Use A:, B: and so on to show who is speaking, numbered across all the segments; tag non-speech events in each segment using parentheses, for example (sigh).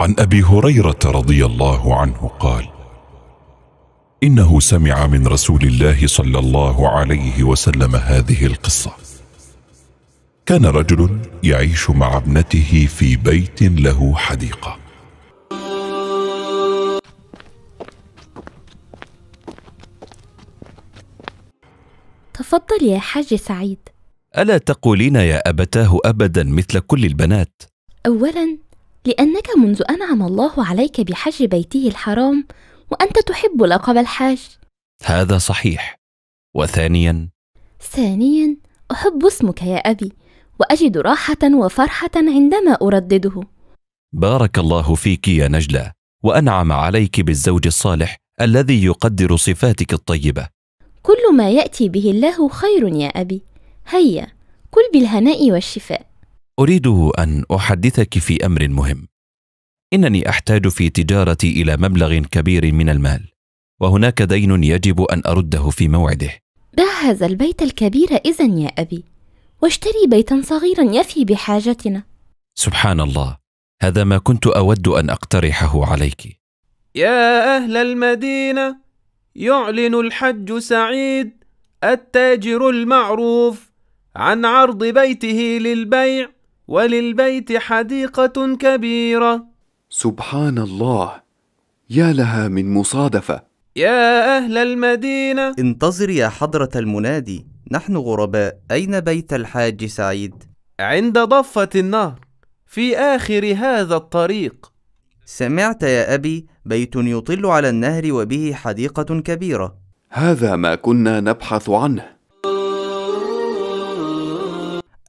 A: عن ابي هريره رضي الله عنه قال انه سمع من رسول الله صلى الله عليه وسلم هذه القصه كان رجل يعيش مع ابنته في بيت له حديقه
B: تفضل يا حاج سعيد
C: الا تقولين يا ابتاه ابدا مثل كل البنات
B: اولا لأنك منذ أنعم الله عليك بحج بيته الحرام وأنت تحب لقب الحاج
C: هذا صحيح وثانيا
B: ثانيا أحب اسمك يا أبي وأجد راحة وفرحة عندما أردده
C: بارك الله فيك يا نجلة وأنعم عليك بالزوج الصالح الذي يقدر صفاتك الطيبة
B: كل ما يأتي به الله خير يا أبي هيا كل بالهناء والشفاء
C: اريد ان احدثك في امر مهم انني احتاج في تجارتي الى مبلغ كبير من المال وهناك دين يجب ان ارده في موعده
B: باع هذا البيت الكبير اذا يا ابي واشتري بيتا صغيرا يفي بحاجتنا
C: سبحان الله هذا ما كنت اود ان اقترحه عليك
D: يا اهل المدينه يعلن الحج سعيد التاجر المعروف عن عرض بيته للبيع وللبيت حديقة كبيرة سبحان الله يا لها من مصادفة
E: يا أهل المدينة انتظر يا حضرة المنادي نحن غرباء أين بيت الحاج سعيد؟ عند ضفة النهر في آخر هذا الطريق سمعت يا أبي بيت يطل على النهر وبه حديقة كبيرة هذا ما كنا نبحث عنه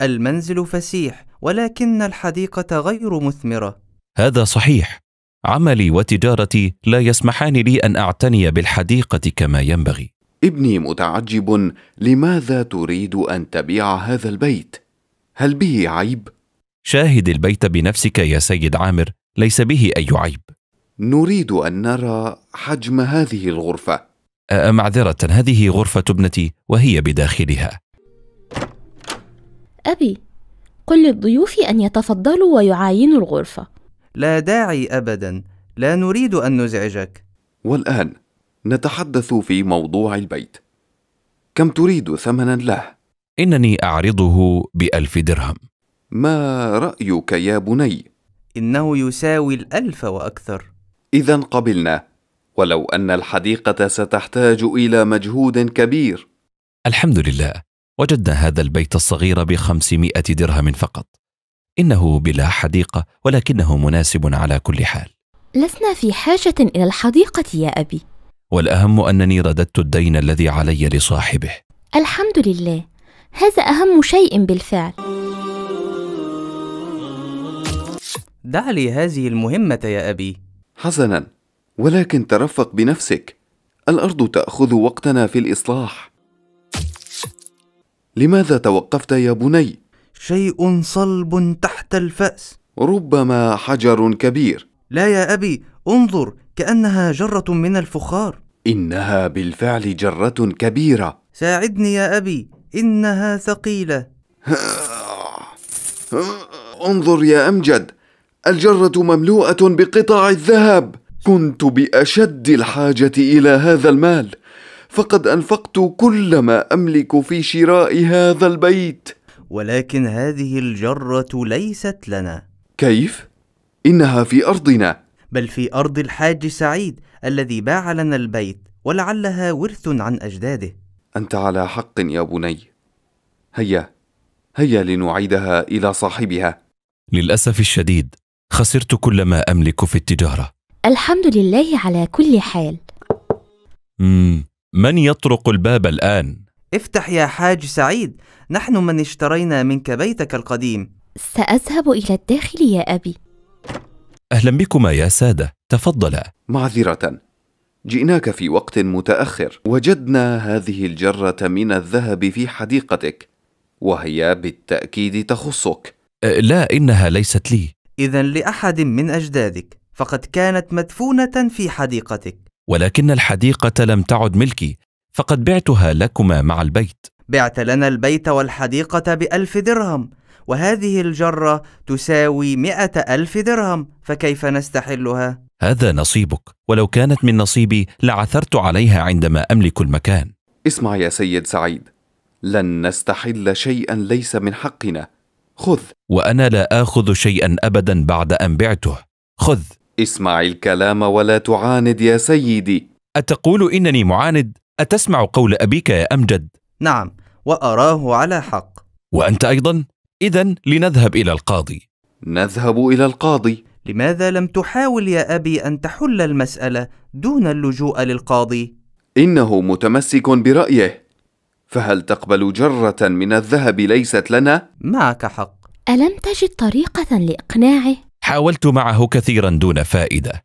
E: المنزل فسيح ولكن الحديقة غير مثمرة.
C: هذا صحيح. عملي وتجارتي لا يسمحان لي أن أعتني بالحديقة كما ينبغي.
D: ابني متعجب لماذا تريد أن تبيع هذا البيت؟ هل به عيب؟ شاهد البيت بنفسك يا سيد عامر، ليس به أي عيب. نريد أن نرى حجم هذه الغرفة.
C: معذرة هذه غرفة ابنتي وهي بداخلها.
B: أبي قل للضيوف أن يتفضلوا ويعاينوا الغرفة
E: لا داعي أبدا لا نريد أن نزعجك والآن نتحدث
D: في موضوع البيت كم تريد ثمنا له؟ إنني
C: أعرضه بألف درهم
D: ما رأيك يا بني؟ إنه يساوي الألف وأكثر إذا قبلنا ولو أن الحديقة ستحتاج إلى مجهود كبير
C: الحمد لله وجدنا هذا البيت الصغير بخمسمائة درهم فقط إنه بلا حديقة ولكنه مناسب على كل حال
B: لسنا في حاجة إلى الحديقة يا أبي
C: والأهم أنني رددت الدين الذي علي لصاحبه
B: الحمد لله هذا أهم شيء بالفعل دع
E: لي
D: هذه المهمة يا أبي حسنا ولكن ترفق بنفسك الأرض تأخذ وقتنا في الإصلاح لماذا توقفت
E: يا بني شيء صلب تحت الفاس ربما حجر كبير لا يا ابي انظر كانها جره من الفخار انها
D: بالفعل جره
E: كبيره ساعدني يا ابي انها ثقيله (laughs) انظر يا امجد الجره
D: مملوءه بقطع الذهب كنت باشد الحاجه الى هذا المال
E: فقد انفقت كل ما املك في شراء هذا البيت ولكن هذه الجره ليست لنا كيف انها في ارضنا بل في ارض الحاج سعيد الذي باع لنا البيت ولعلها ورث عن اجداده
D: انت على حق يا بني هيا هيا لنعيدها الى صاحبها
C: للاسف الشديد خسرت كل ما املك في التجاره
B: الحمد لله على كل حال
C: مم. من يطرق الباب الآن؟
B: افتح يا حاج
E: سعيد نحن من اشترينا منك بيتك القديم
B: سأذهب إلى الداخل يا أبي
C: أهلا بكما يا سادة تفضلا
E: معذرة جئناك في وقت
D: متأخر وجدنا هذه الجرة من الذهب في حديقتك وهي
E: بالتأكيد تخصك
C: أه، لا إنها ليست
E: لي إذا لأحد من أجدادك فقد كانت مدفونة في حديقتك
C: ولكن الحديقة لم تعد ملكي فقد بعتها لكما مع البيت
E: بعت لنا البيت والحديقة بألف درهم وهذه الجرة تساوي مئة ألف درهم فكيف نستحلها؟
C: هذا نصيبك ولو كانت من نصيبي لعثرت عليها عندما أملك المكان
D: اسمع يا سيد سعيد لن نستحل شيئا ليس من حقنا
C: خذ وأنا لا آخذ شيئا أبدا بعد أن بعته
D: خذ اسمع الكلام ولا تعاند يا سيدي أتقول إنني
C: معاند؟ أتسمع قول أبيك يا أمجد؟ نعم وأراه على حق وأنت أيضا؟ إذا لنذهب إلى القاضي نذهب إلى القاضي
E: لماذا لم تحاول يا أبي أن تحل المسألة دون اللجوء للقاضي؟
D: إنه متمسك برأيه فهل تقبل جرة من الذهب ليست
C: لنا؟ معك حق
B: ألم تجد طريقة لإقناعه؟
C: حاولت معه كثيرا دون فائدة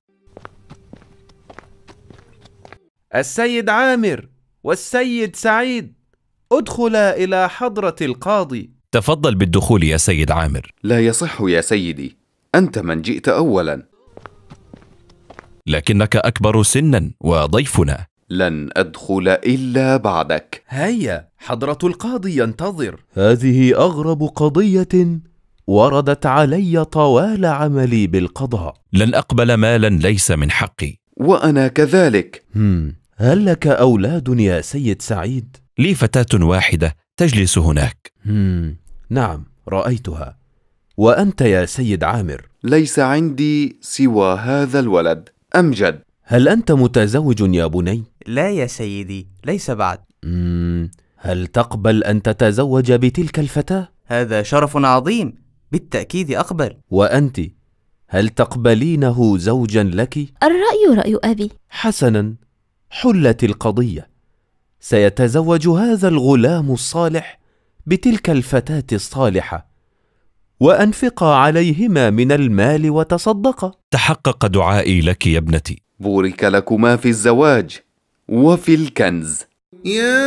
C: السيد
D: عامر والسيد سعيد ادخلا إلى حضرة القاضي
C: تفضل بالدخول يا سيد عامر
D: لا يصح يا سيدي أنت من جئت أولا
C: لكنك أكبر سنا وضيفنا لن أدخل إلا بعدك
D: هيا حضرة القاضي ينتظر هذه أغرب قضية وردت علي طوال عملي بالقضاء
C: لن أقبل مالا ليس من حقي وأنا كذلك هم. هل لك أولاد يا سيد سعيد؟ لي فتاة واحدة تجلس هناك هم. نعم رأيتها وأنت يا سيد عامر
D: ليس عندي سوى هذا الولد أمجد هل أنت متزوج يا بني؟ لا يا
E: سيدي ليس بعد هل تقبل أن تتزوج بتلك الفتاة؟ هذا شرف عظيم بالتأكيد أقبل وأنت هل تقبلينه زوجا لك؟ الرأي رأي أبي حسنا حلت
D: القضية سيتزوج هذا الغلام الصالح بتلك الفتاة الصالحة وأنفقا عليهما من المال وتصدقا تحقق دعائي لك يا ابنتي بورك لكما في الزواج وفي الكنز
F: يا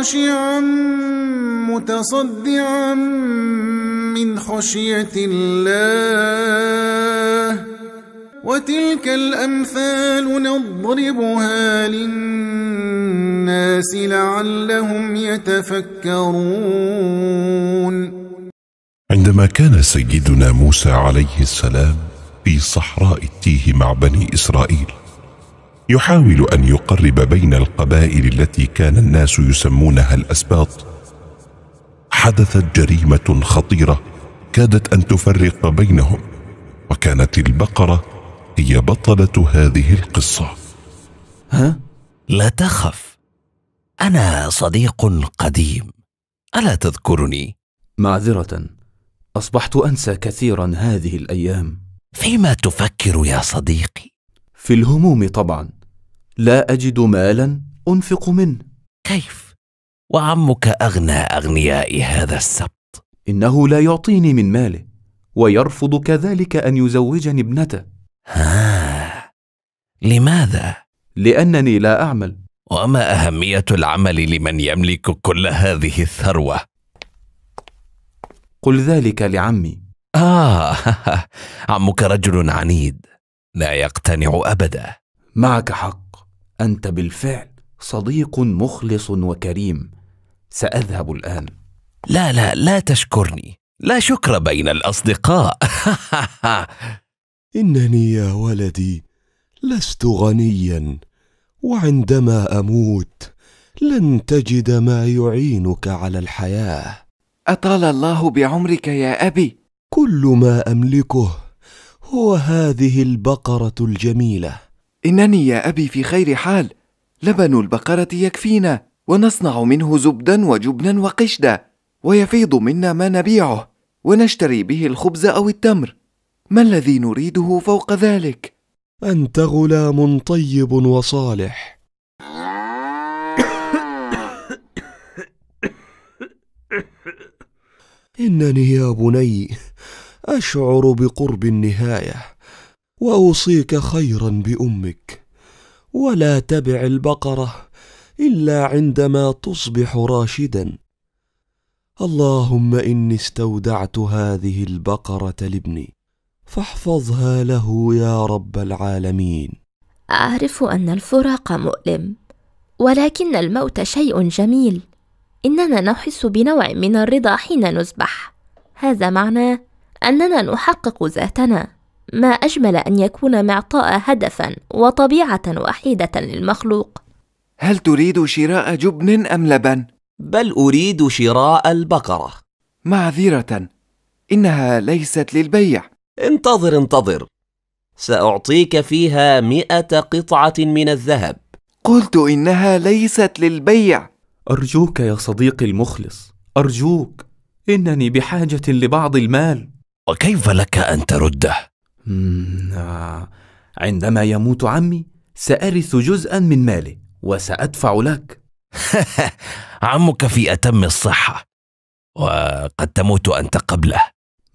F: خاشعا متصدعا من خشية الله وتلك الأمثال نضربها للناس لعلهم
A: يتفكرون عندما كان سيدنا موسى عليه السلام في صحراء التيه مع بني إسرائيل يحاول ان يقرب بين القبائل التي كان الناس يسمونها الاسباط حدثت جريمه خطيره كادت ان تفرق بينهم وكانت البقره هي بطله هذه القصه ها لا تخف انا صديق قديم الا تذكرني
D: معذره اصبحت انسى كثيرا هذه الايام فيما تفكر يا صديقي في الهموم طبعا لا أجد مالا أنفق منه كيف؟ وعمك أغنى أغنياء هذا السبت إنه لا يعطيني من ماله ويرفض كذلك أن يزوجني ابنته ها
C: لماذا؟ لأنني لا أعمل وما أهمية العمل لمن يملك كل هذه الثروة؟ قل ذلك لعمي آه (laughs) عمك رجل عنيد لا يقتنع أبدا معك حق انت بالفعل
D: صديق مخلص وكريم ساذهب الان لا لا لا
C: تشكرني لا شكر بين الاصدقاء (laughs)
G: انني يا ولدي لست غنيا وعندما اموت لن تجد ما يعينك على الحياه اطال
D: الله بعمرك يا ابي
G: كل ما املكه هو هذه
D: البقره الجميله انني يا ابي في خير حال لبن البقره يكفينا ونصنع منه زبدا وجبنا وقشدا ويفيض منا ما نبيعه ونشتري به الخبز او التمر ما الذي نريده فوق
G: ذلك انت غلام طيب وصالح انني يا بني اشعر بقرب النهايه واوصيك خيرا بامك ولا تبع البقره الا عندما تصبح راشدا اللهم اني استودعت هذه البقره لابني فاحفظها له يا رب العالمين
B: اعرف ان الفراق مؤلم ولكن الموت شيء جميل اننا نحس بنوع من الرضا حين نسبح هذا معناه اننا نحقق ذاتنا ما أجمل أن يكون معطاء هدفا وطبيعة وحيدة للمخلوق هل
G: تريد شراء جبن أم لبن؟ بل أريد شراء البقرة معذرة إنها ليست للبيع انتظر انتظر سأعطيك فيها مئة قطعة من الذهب قلت إنها ليست للبيع
D: أرجوك يا صديقي المخلص أرجوك إنني بحاجة لبعض المال وكيف لك أن ترده؟ آه. عندما يموت عمي سأرث جزءا من ماله وسأدفع
C: لك (laughs) عمك في أتم الصحة وقد تموت أنت قبله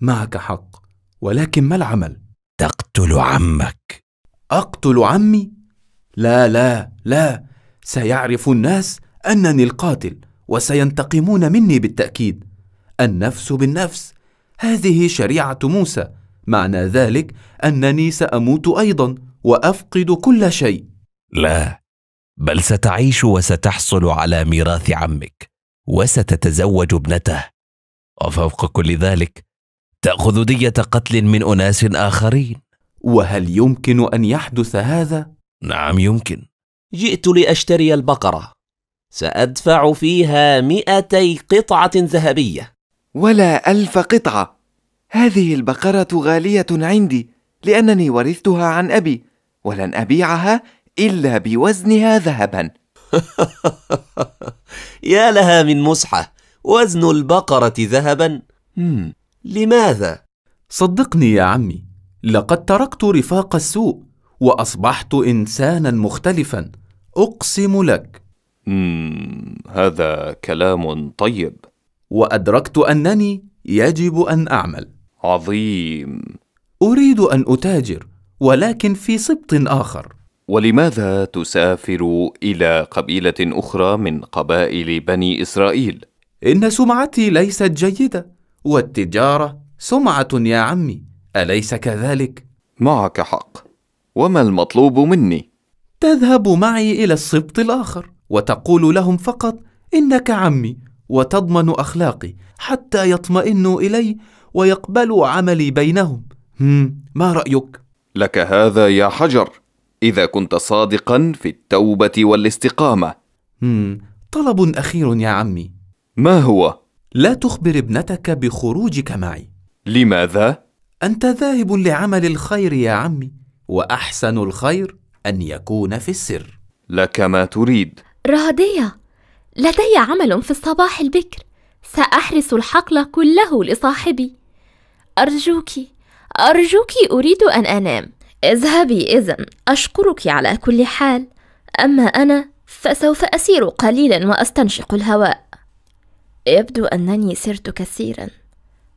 C: معك حق ولكن ما العمل؟ تقتل
D: عمك أقتل عمي؟ لا لا لا سيعرف الناس أنني القاتل وسينتقمون مني بالتأكيد النفس بالنفس هذه شريعة موسى معنى ذلك انني
C: ساموت ايضا وافقد كل شيء لا بل ستعيش وستحصل على ميراث عمك وستتزوج ابنته وفوق كل ذلك تاخذ ديه قتل من اناس اخرين وهل
G: يمكن ان يحدث هذا نعم يمكن جئت لاشتري البقره سادفع فيها مئتي قطعه ذهبيه ولا الف قطعه هذه البقرة غالية عندي لأنني ورثتها عن أبي ولن أبيعها إلا بوزنها ذهبا (laughs) يا لها من مصحة وزن البقرة ذهبا لماذا؟ صدقني يا عمي لقد تركت رفاق
D: السوء وأصبحت إنسانا مختلفا أقسم لك هذا كلام طيب وأدركت أنني يجب أن أعمل عظيم اريد ان اتاجر ولكن في سبط اخر ولماذا تسافر الى قبيله اخرى من قبائل بني اسرائيل ان سمعتي ليست جيده والتجاره سمعه يا عمي اليس كذلك معك حق وما المطلوب مني تذهب معي الى السبط الاخر وتقول لهم فقط انك عمي وتضمن اخلاقي حتى يطمئنوا الي ويقبلوا عملي بينهم ما رايك لك هذا يا حجر اذا كنت صادقا في التوبه والاستقامه طلب اخير يا عمي ما هو لا تخبر ابنتك بخروجك معي لماذا انت ذاهب لعمل الخير يا عمي واحسن الخير ان يكون في السر لك ما تريد
B: راضيه لدي عمل في الصباح البكر ساحرس الحقل كله لصاحبي أرجوك أرجوك أريد أن أنام اذهبي إذا أشكرك على كل حال أما أنا فسوف أسير قليلا وأستنشق الهواء يبدو أنني سرت كثيرا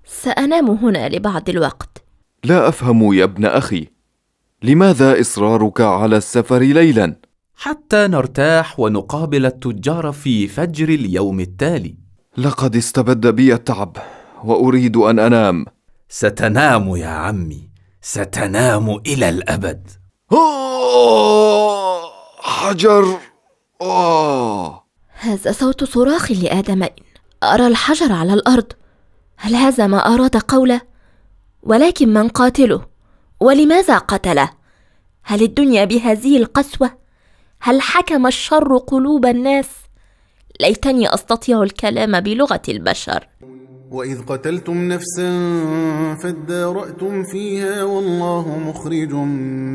B: سأنام هنا لبعض الوقت
D: لا أفهم يا ابن أخي لماذا إصرارك على السفر ليلا؟ حتى نرتاح ونقابل التجار في فجر اليوم التالي لقد استبد بي التعب وأريد أن أنام ستنام يا عمي ستنام إلى الأبد آه، حجر آه.
B: هذا صوت صراخ لآدمين أرى الحجر على الأرض هل هذا ما أراد قوله؟ ولكن من قاتله؟ ولماذا قتله؟ هل الدنيا بهذه القسوة؟ هل حكم الشر قلوب الناس؟ ليتني أستطيع الكلام بلغة البشر
F: وإذ قتلتم نفسا فادارأتم فيها والله مخرج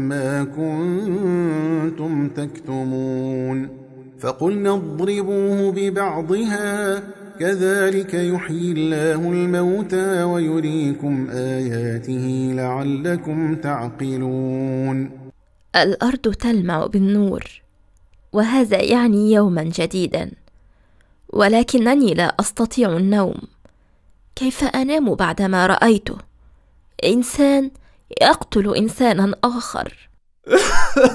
F: ما كنتم تكتمون فقلنا اضربوه ببعضها كذلك يحيي الله الموتى ويريكم آياته لعلكم تعقلون
B: الأرض تلمع بالنور وهذا يعني يوما جديدا ولكنني لا أستطيع النوم كيف انام بعدما رايته انسان يقتل انسانا اخر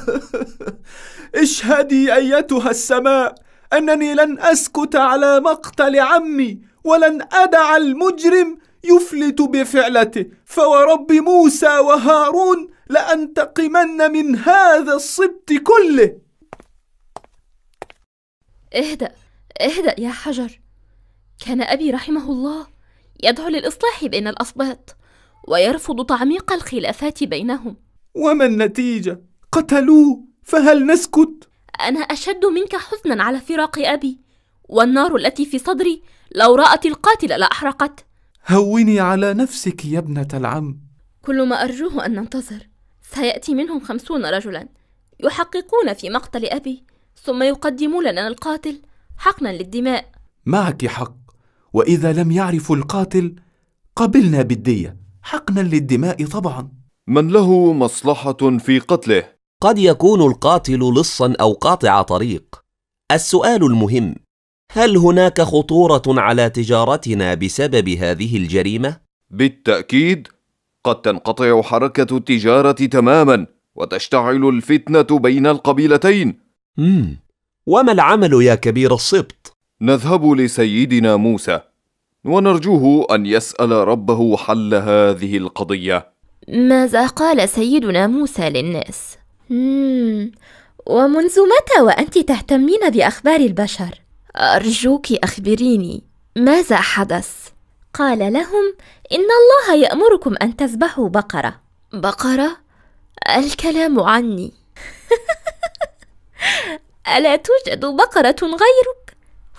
D: (laughs) اشهدي ايتها السماء انني لن اسكت على مقتل عمي ولن ادع المجرم يفلت بفعلته فورب موسى وهارون لانتقمن من هذا السبط كله
B: اهدا اهدا يا حجر كان ابي رحمه الله يدعو للإصلاح بين الأصوات ويرفض تعميق الخلافات بينهم وما
E: النتيجة؟
B: قتلوه فهل نسكت؟ أنا أشد منك حزنا على فراق أبي والنار التي في صدري لو رأت القاتل لأحرقت
D: هوني على نفسك يا ابنة العم
B: كل ما أرجوه أن ننتظر سيأتي منهم خمسون رجلا يحققون في مقتل أبي ثم يقدمون لنا القاتل حقنا للدماء
D: معك حق واذا لم يعرفوا القاتل
G: قبلنا بالديه حقنا للدماء طبعا من له مصلحه في قتله قد يكون القاتل لصا او قاطع طريق السؤال المهم هل هناك خطوره على تجارتنا بسبب هذه الجريمه بالتاكيد قد تنقطع حركه التجاره تماما
D: وتشتعل الفتنه بين القبيلتين مم. وما العمل يا كبير السبط نذهب لسيدنا موسى ونرجوه ان يسال ربه حل هذه القضيه
B: ماذا قال سيدنا موسى للناس مم. ومنذ متى وانت تهتمين باخبار البشر ارجوك اخبريني ماذا حدث قال لهم ان الله يامركم ان تذبحوا بقره بقره الكلام عني (laughs) الا توجد بقره غيرك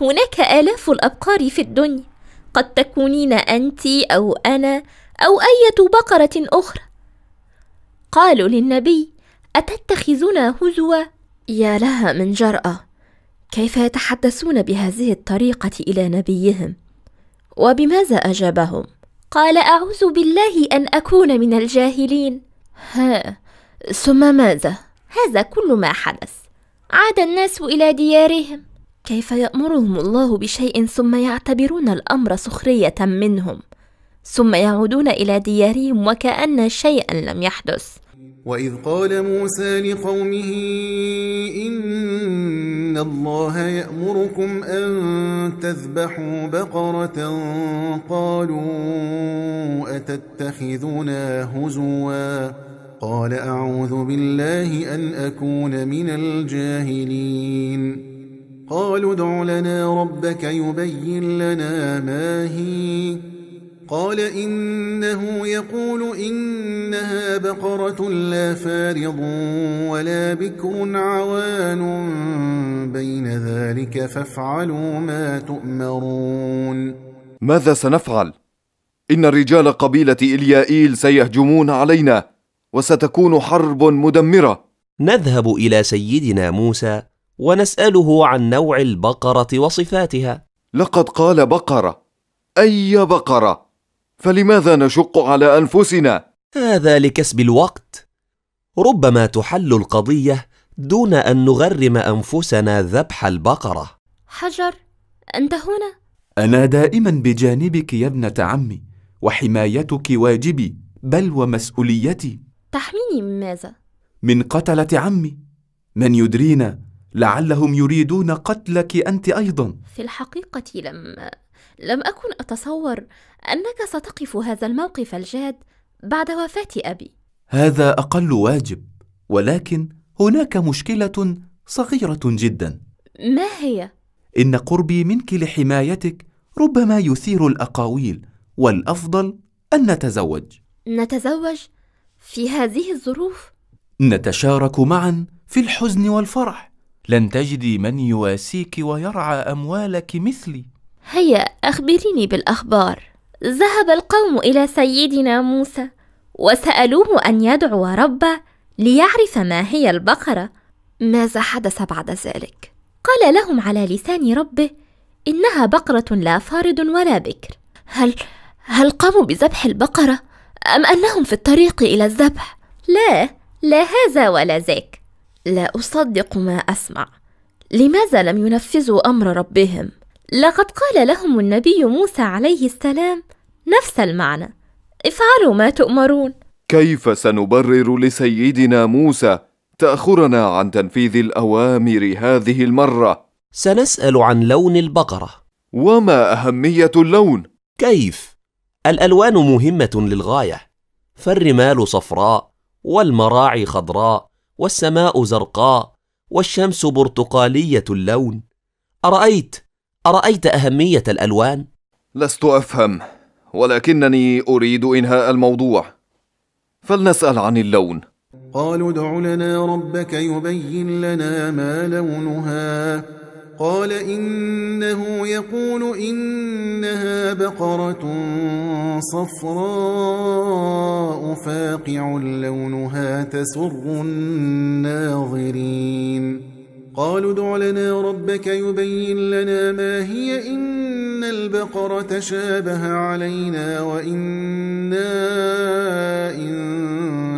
B: هناك آلاف الأبقار في الدنيا قد تكونين أنت أو أنا أو أية بقرة أخرى قالوا للنبي أتتخذنا هزوا يا لها من جرأة كيف يتحدثون بهذه الطريقة إلى نبيهم وبماذا أجابهم قال أعوذ بالله أن أكون من الجاهلين ها ثم ماذا هذا كل ما حدث عاد الناس إلى ديارهم كيف يأمرهم الله بشيء ثم يعتبرون الأمر سخرية منهم ثم يعودون إلى ديارهم وكأن شيئا لم يحدث
F: وإذ قال موسى لقومه إن الله يأمركم أن تذبحوا بقرة قالوا أتتخذنا هزوا قال أعوذ بالله أن أكون من الجاهلين قالوا ادع لنا ربك يبين لنا ما هي قال إنه يقول إنها بقرة لا فارض ولا بكر عوان بين ذلك فافعلوا ما تؤمرون
D: ماذا سنفعل؟
G: إن رجال قبيلة إليائيل سيهجمون علينا وستكون حرب مدمرة نذهب إلى سيدنا موسى ونسأله عن نوع البقرة وصفاتها لقد قال بقرة أي بقرة؟ فلماذا نشق على أنفسنا؟ هذا آه، لكسب الوقت ربما تحل القضية دون أن نغرم أنفسنا ذبح البقرة
B: حجر أنت هنا؟
G: أنا دائما بجانبك يا ابنة عمي
D: وحمايتك واجبي بل ومسؤوليتي
B: تحميني من ماذا؟
D: من قتلة عمي من يدرينا لعلهم يريدون قتلك انت ايضا
B: في الحقيقه لم لم اكن اتصور انك ستقف هذا الموقف الجاد بعد وفاه ابي
D: هذا اقل واجب ولكن هناك مشكله صغيره جدا
B: ما هي
D: ان قربي منك لحمايتك ربما يثير الاقاويل والافضل ان نتزوج
B: نتزوج في هذه الظروف
D: نتشارك معا
B: في الحزن والفرح
D: لن تجدي من يواسيك ويرعى أموالك مثلي
B: هيا أخبريني بالأخبار ذهب القوم إلى سيدنا موسى وسألوه أن يدعو ربه ليعرف ما هي البقرة ماذا حدث بعد ذلك؟ قال لهم على لسان ربه إنها بقرة لا فارض ولا بكر هل هل قاموا بذبح البقرة أم أنهم في الطريق إلى الذبح؟ لا لا هذا ولا ذاك لا أصدق ما أسمع لماذا لم ينفذوا أمر ربهم؟ لقد قال لهم النبي موسى عليه السلام نفس المعنى افعلوا ما تؤمرون
D: كيف سنبرر لسيدنا موسى تأخرنا عن تنفيذ الأوامر هذه المرة؟ سنسأل
G: عن لون البقرة وما أهمية اللون؟ كيف؟ الألوان مهمة للغاية فالرمال صفراء والمراعي خضراء والسماء زرقاء والشمس برتقاليه اللون ارايت ارايت اهميه الالوان لست افهم
D: ولكنني اريد انهاء الموضوع فلنسال عن اللون
F: قالوا ادع لنا ربك يبين لنا ما لونها قال انه يقول ان إنها بقرة صفراء فاقع لونها تسر الناظرين قالوا ادع لنا ربك يبين لنا ما هي إن البقرة تشابه علينا وإنا إن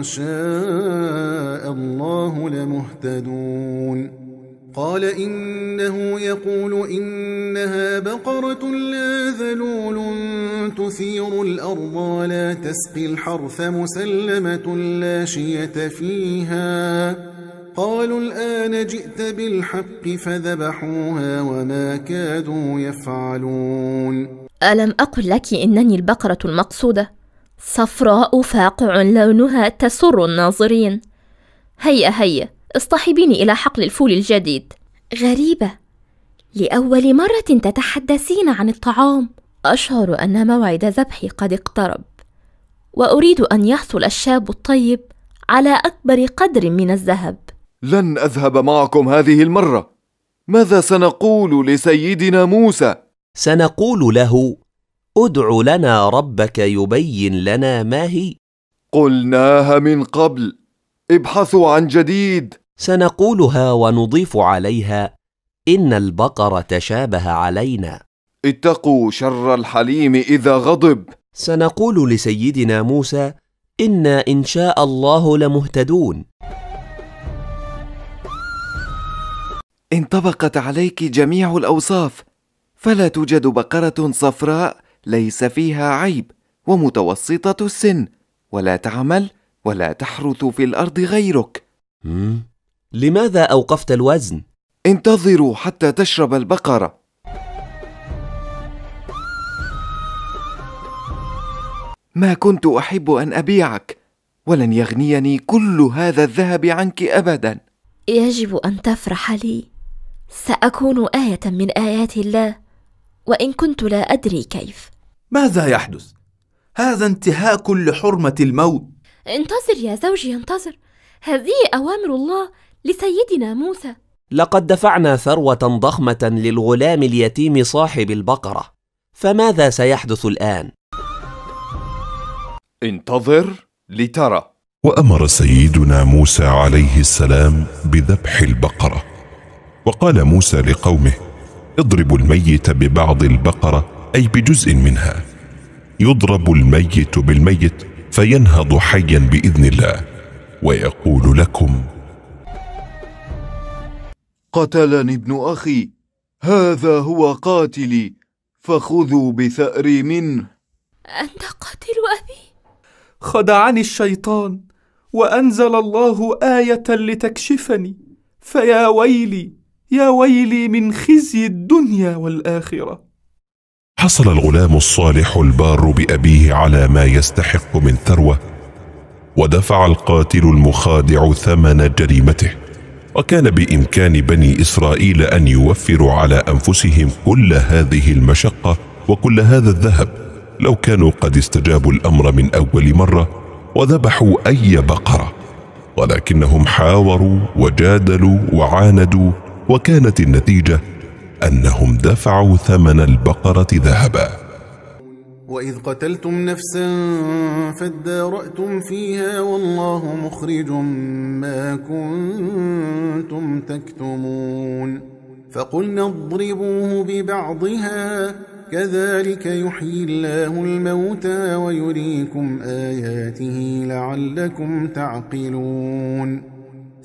F: شاء الله لمهتدون قال إنه يقول إنها بقرة لا ذلول تثير الأرض ولا تسقي الحرث مسلمة لا شية فيها قالوا الآن جئت بالحق فذبحوها وما كادوا يفعلون
B: ألم أقل لك إنني البقرة المقصودة صفراء فاقع لونها تسر الناظرين هيا هيا اصطحبيني إلى حقل الفول الجديد غريبة لأول مرة تتحدثين عن الطعام أشعر أن موعد ذبحي قد اقترب وأريد أن يحصل الشاب الطيب على أكبر قدر من الذهب
G: لن أذهب معكم هذه المرة ماذا سنقول لسيدنا موسى؟ سنقول له ادع لنا ربك يبين لنا ما هي قلناها من قبل ابحثوا عن جديد سنقولها ونضيف عليها إن البقر تشابه علينا اتقوا شر الحليم إذا غضب سنقول لسيدنا موسى إنا إن شاء الله لمهتدون انطبقت عليك جميع
D: الأوصاف فلا توجد بقرة صفراء ليس فيها عيب ومتوسطة السن ولا تعمل ولا تحرث في الأرض غيرك
G: لماذا أوقفت الوزن؟ انتظروا حتى تشرب البقرة
D: ما كنت أحب أن أبيعك ولن يغنيني كل هذا الذهب عنك أبدا
B: يجب أن تفرح لي سأكون آية من آيات الله وإن كنت لا أدري كيف
D: ماذا يحدث؟
G: هذا انتهاك لحرمة الموت
B: انتظر يا زوجي انتظر هذه أوامر الله لسيدنا موسى
G: لقد دفعنا ثروة ضخمة للغلام اليتيم صاحب البقرة فماذا سيحدث الآن؟ انتظر لترى
A: وأمر سيدنا موسى عليه السلام بذبح البقرة وقال موسى لقومه اضربوا الميت ببعض البقرة أي بجزء منها يضرب الميت بالميت فينهض حيا بإذن الله ويقول لكم
D: قتلني ابن أخي هذا هو قاتلي فخذوا بثأري منه
B: أنت قاتل أبي
D: خدعني الشيطان وأنزل الله آية لتكشفني فيا ويلي يا ويلي من خزي الدنيا والآخرة
A: حصل الغلام الصالح البار بأبيه على ما يستحق من ثروة ودفع القاتل المخادع ثمن جريمته وكان بامكان بني اسرائيل ان يوفروا على انفسهم كل هذه المشقه وكل هذا الذهب لو كانوا قد استجابوا الامر من اول مره وذبحوا اي بقره ولكنهم حاوروا وجادلوا وعاندوا وكانت النتيجه انهم دفعوا ثمن البقره ذهبا
F: وإذ قتلتم نفسا فادارأتم فيها والله مخرج ما كنتم تكتمون فقلنا اضربوه ببعضها كذلك يحيي الله الموتى ويريكم آياته لعلكم تعقلون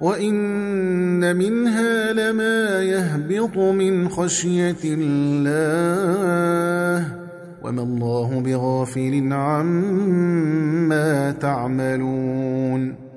F: وإن منها لما يهبط من خشية الله وما الله بغافل عما تعملون